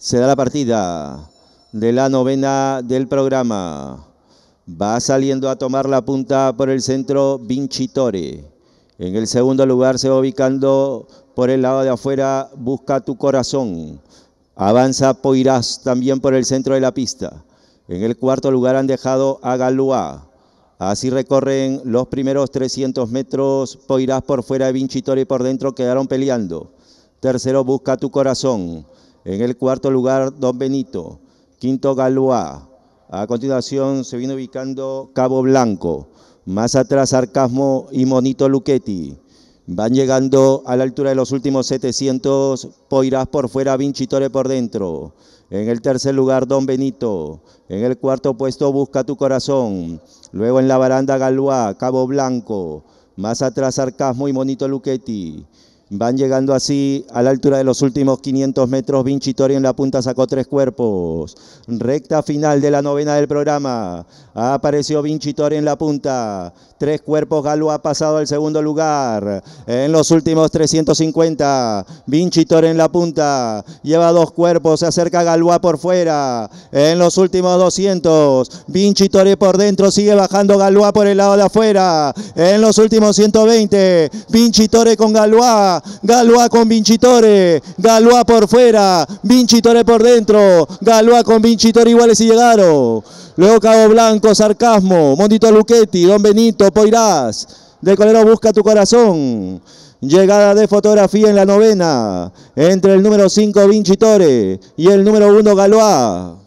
Se da la partida de la novena del programa. Va saliendo a tomar la punta por el centro Vincitore. En el segundo lugar se va ubicando por el lado de afuera Busca tu corazón. Avanza Poirás también por el centro de la pista. En el cuarto lugar han dejado a Galúa. Así recorren los primeros 300 metros. Poirás por fuera de Vincitore por dentro quedaron peleando. Tercero Busca tu corazón. En el cuarto lugar, Don Benito. Quinto, Galoá. A continuación se viene ubicando Cabo Blanco. Más atrás, Arcasmo y Monito Luquetti. Van llegando a la altura de los últimos 700. Poirás por fuera, Vincitore por dentro. En el tercer lugar, Don Benito. En el cuarto puesto, Busca tu Corazón. Luego en la baranda, Galoá, Cabo Blanco. Más atrás, Sarcasmo y Monito Luquetti. Van llegando así a la altura de los últimos 500 metros. Torre en la punta sacó tres cuerpos. Recta final de la novena del programa. Apareció Torre en la punta. Tres cuerpos. Galúa ha pasado al segundo lugar. En los últimos 350. Torre en la punta. Lleva dos cuerpos. Se acerca Galúa por fuera. En los últimos 200. Torre por dentro. Sigue bajando Galoa por el lado de afuera. En los últimos 120. Torre con Galúa. Galois, con Vincitore, Galois por fuera, Vincitore por dentro, Galois con Vincitore iguales y llegaron. Luego Cabo Blanco, Sarcasmo, Mondito Luchetti, Don Benito, Poirás, De Colero Busca Tu Corazón. Llegada de fotografía en la novena, entre el número 5 Vincitore y el número 1 Galois.